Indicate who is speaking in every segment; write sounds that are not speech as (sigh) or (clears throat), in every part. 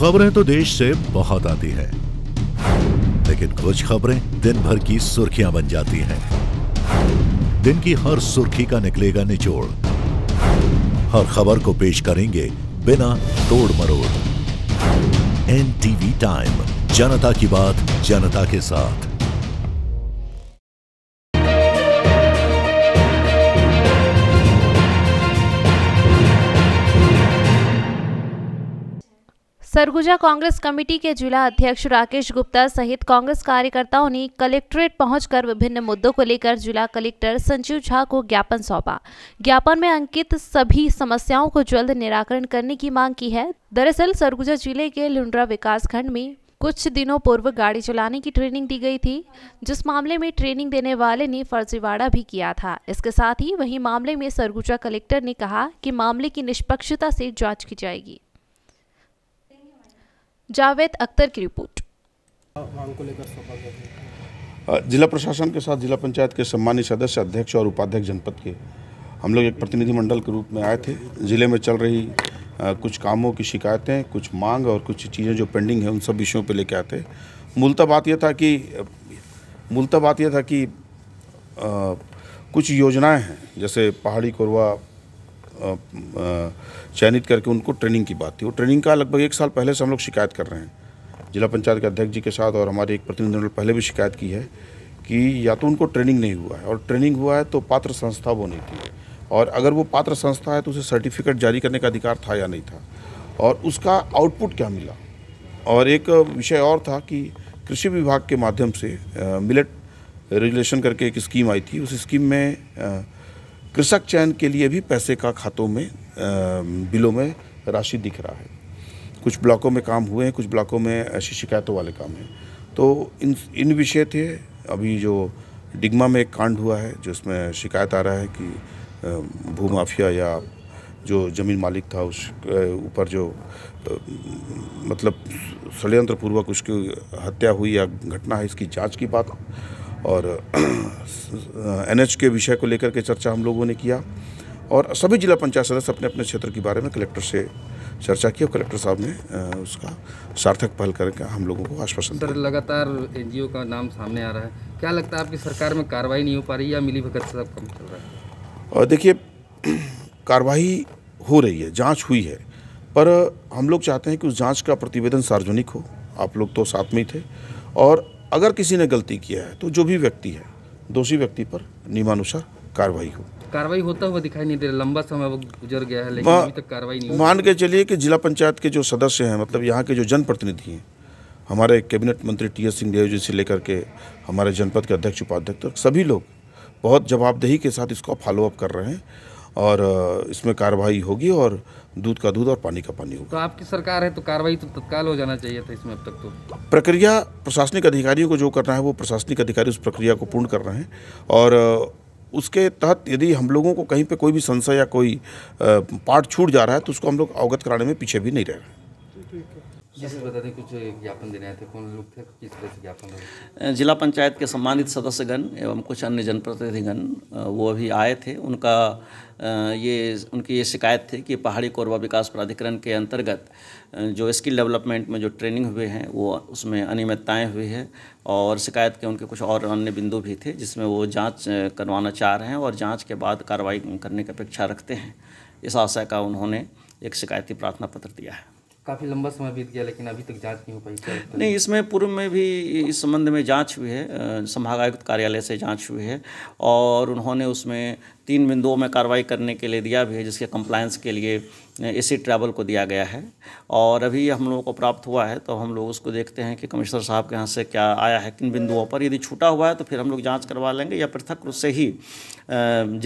Speaker 1: खबरें तो देश से बहुत आती हैं लेकिन कुछ खबरें दिन भर की सुर्खियां बन जाती हैं दिन की हर सुर्खी का निकलेगा निचोड़ हर खबर को पेश करेंगे बिना तोड़ मरोड़ एन टीवी टाइम जनता की बात जनता के साथ
Speaker 2: सरगुजा कांग्रेस कमेटी के जिला अध्यक्ष राकेश गुप्ता सहित कांग्रेस कार्यकर्ताओं ने कलेक्ट्रेट पहुंचकर विभिन्न मुद्दों को लेकर जिला कलेक्टर संजीव झा को ज्ञापन सौंपा ज्ञापन में अंकित सभी समस्याओं को जल्द निराकरण करने की मांग की है दरअसल सरगुजा जिले के लुंड्रा विकासखंड में कुछ दिनों पूर्व गाड़ी चलाने की ट्रेनिंग दी गई थी जिस मामले में ट्रेनिंग देने वाले ने फर्जीवाड़ा भी किया था इसके साथ ही वही मामले में सरगुजा कलेक्टर ने कहा कि मामले की निष्पक्षता से जांच की जाएगी जावेद अख्तर की रिपोर्ट
Speaker 1: जिला प्रशासन के साथ जिला पंचायत के सम्मानित सदस्य अध्यक्ष और उपाध्यक्ष जनपद के हम लोग एक प्रतिनिधिमंडल के रूप में आए थे ज़िले में चल रही आ, कुछ कामों की शिकायतें कुछ मांग और कुछ चीज़ें जो पेंडिंग है उन सब विषयों पर लेके आते मूलतः बात यह था कि मूलतः बात यह था कि आ, कुछ योजनाएं हैं जैसे पहाड़ी कोरवा चयनित करके उनको ट्रेनिंग की बात थी वो ट्रेनिंग का लगभग एक साल पहले से हम लोग शिकायत कर रहे हैं जिला पंचायत के अध्यक्ष जी के साथ और हमारे एक प्रतिनिधिमंडल पहले भी शिकायत की है कि या तो उनको ट्रेनिंग नहीं हुआ है और ट्रेनिंग हुआ है तो पात्र संस्था वो नहीं थी और अगर वो पात्र संस्था है तो उसे सर्टिफिकेट जारी करने का अधिकार था या नहीं था और उसका आउटपुट क्या मिला और एक विषय और था कि कृषि विभाग के माध्यम से मिलेट रेगुलेशन करके एक स्कीम आई थी उस स्कीम में कृषक चयन के लिए भी पैसे का खातों में बिलों में राशि दिख रहा है कुछ ब्लॉकों में काम हुए हैं कुछ ब्लॉकों में ऐसी शिकायतों वाले काम हैं तो इन इन विषय थे अभी जो डिग्मा में एक कांड हुआ है जो उसमें शिकायत आ रहा है कि भूमाफिया या जो ज़मीन मालिक था उस ऊपर जो मतलब षडयंत्रपूर्वक उसकी हत्या हुई या घटना है इसकी जांच की बात और (clears throat) एन के विषय को लेकर के चर्चा हम लोगों ने किया और सभी जिला पंचायत सदस्य अपने अपने क्षेत्र के बारे में कलेक्टर से चर्चा की और कलेक्टर साहब ने उसका सार्थक पहल करके हम लोगों को आश्वासन सर लगातार एनजीओ का नाम सामने आ रहा है क्या लगता है आपकी सरकार में कार्रवाई नहीं हो पा रही या मिली भगत सब कम चल रहा है और देखिए (clears throat) कार्रवाई हो रही है जाँच हुई है पर हम लोग चाहते हैं कि उस जाँच का प्रतिवेदन सार्वजनिक हो आप लोग तो साथ में ही थे और अगर किसी ने गलती किया है तो जो भी व्यक्ति है दोषी व्यक्ति पर नियमानुसार कार्रवाई हो कार्रवाई होता हुआ दिखाई नहीं दे रहा लंबा समय वो गुजर गया है लेकिन अभी तक कार्रवाई नहीं मान के चलिए कि जिला पंचायत के जो सदस्य हैं मतलब यहाँ के जो जनप्रतिनिधि हैं हमारे कैबिनेट मंत्री टी एस सिंहदेव जी से लेकर के हमारे जनपद के अध्यक्ष उपाध्यक्ष सभी लोग बहुत जवाबदेही के साथ इसको फॉलोअप कर रहे हैं और इसमें कार्रवाई होगी और दूध का दूध और पानी का पानी होगा तो आपकी सरकार है तो कार्रवाई तो तत्काल हो जाना चाहिए था इसमें अब तक तो प्रक्रिया प्रशासनिक अधिकारियों को जो करना है वो प्रशासनिक अधिकारी उस प्रक्रिया को पूर्ण कर रहे हैं और उसके तहत यदि हम लोगों को कहीं पे कोई भी संशय या कोई पार्ट छूट जा रहा है तो उसको हम लोग अवगत कराने में पीछे भी नहीं रह रहे बता दें कुछ ज्ञापन देने
Speaker 2: जिला पंचायत के सम्मानित सदस्यगण एवं कुछ अन्य जनप्रतिनिधिगण वो अभी आए थे उनका ये उनकी ये शिकायत थी कि पहाड़ी कोरबा विकास प्राधिकरण के अंतर्गत जो स्किल डेवलपमेंट में जो ट्रेनिंग हुए हैं वो उसमें अनियमितताएँ हुई है और शिकायत के उनके कुछ और अन्य बिंदु भी थे जिसमें वो जाँच करवाना चाह रहे हैं और जाँच के बाद कार्रवाई करने की अपेक्षा रखते हैं इस आशय का उन्होंने एक शिकायती प्रार्थना पत्र दिया है काफ़ी
Speaker 1: लंबा समय बीत गया लेकिन अभी तक जांच नहीं हो पाई तो नहीं
Speaker 2: इसमें पूर्व में भी इस संबंध में जांच हुई है संभागायुक्त कार्यालय से जांच हुई है और उन्होंने उसमें तीन बिंदुओं में कार्रवाई करने के लिए दिया भी है जिसके कंप्लायंस के लिए सी ट्रैवल को दिया गया है और अभी हम लोगों को प्राप्त हुआ है तो हम लोग उसको देखते हैं कि कमिश्नर साहब के यहाँ से क्या आया है किन बिंदुओं पर यदि छूटा हुआ है तो फिर हम लोग जाँच करवा लेंगे या पृथक रूप से ही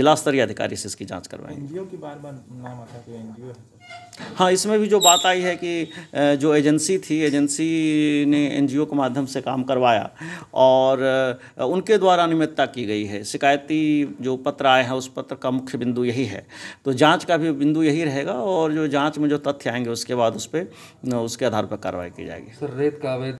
Speaker 2: जिला स्तरीय अधिकारी से इसकी जाँच करवाएंगे की बार बार नाम आता है हाँ इसमें भी जो बात आई है कि जो एजेंसी थी एजेंसी ने एनजीओ के माध्यम से काम करवाया और उनके द्वारा अनियमितता की गई है शिकायती जो पत्र आए हैं उस पत्र का मुख्य बिंदु यही है तो जांच का भी बिंदु यही रहेगा और जो जांच में जो तथ्य आएंगे उसके बाद उस पर उसके आधार पर कार्रवाई की जाएगी
Speaker 1: सर रेत का